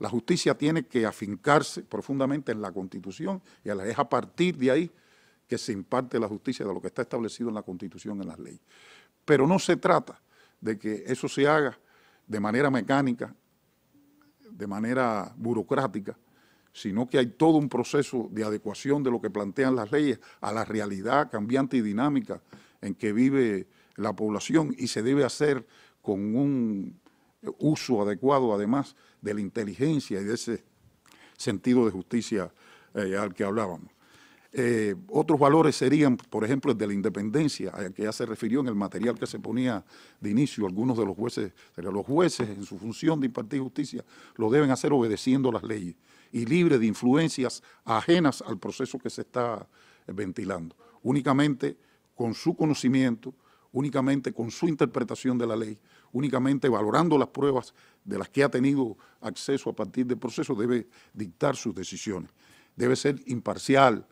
La justicia tiene que afincarse profundamente en la Constitución y es a partir de ahí que se imparte la justicia de lo que está establecido en la Constitución, en las leyes. Pero no se trata de que eso se haga de manera mecánica, de manera burocrática, sino que hay todo un proceso de adecuación de lo que plantean las leyes a la realidad cambiante y dinámica en que vive la población y se debe hacer con un uso adecuado además de la inteligencia y de ese sentido de justicia eh, al que hablábamos. Eh, otros valores serían, por ejemplo, el de la independencia, al que ya se refirió en el material que se ponía de inicio. Algunos de los jueces, los jueces en su función de impartir justicia, lo deben hacer obedeciendo las leyes y libre de influencias ajenas al proceso que se está ventilando. Únicamente con su conocimiento, únicamente con su interpretación de la ley, únicamente valorando las pruebas de las que ha tenido acceso a partir del proceso, debe dictar sus decisiones. Debe ser imparcial.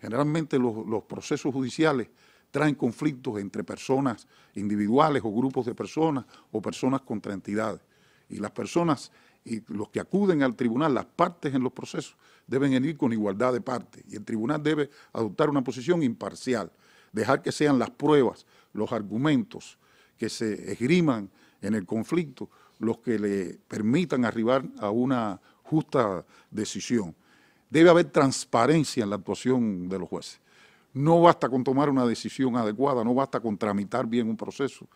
Generalmente los, procesos judiciales traen conflictos entre personas individuales o grupos de personas o personas contra entidades. Y las personas y los que acuden al tribunal, las partes en los procesos, deben ir con igualdad de parte Y el tribunal debe adoptar una posición imparcial dejar que sean las pruebas, los argumentos que se esgriman en el conflicto los que le permitan arribar a una justa decisión. Debe haber transparencia en la actuación de los jueces. No basta con tomar una decisión adecuada, no basta con tramitar bien un proceso.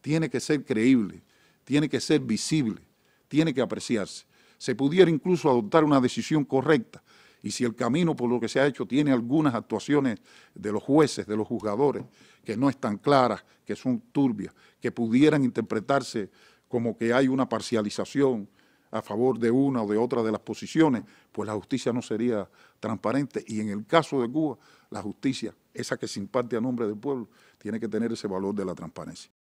Tiene que ser creíble, tiene que ser visible, tiene que apreciarse. Se pudiera incluso adoptar una decisión correcta y si el camino, por lo que se ha hecho, tiene algunas actuaciones de los jueces, de los juzgadores, que no están claras, que son turbias, que pudieran interpretarse como que hay una parcialización a favor de una o de otra de las posiciones, pues la justicia no sería transparente. Y en el caso de Cuba, la justicia, esa que se imparte a nombre del pueblo, tiene que tener ese valor de la transparencia.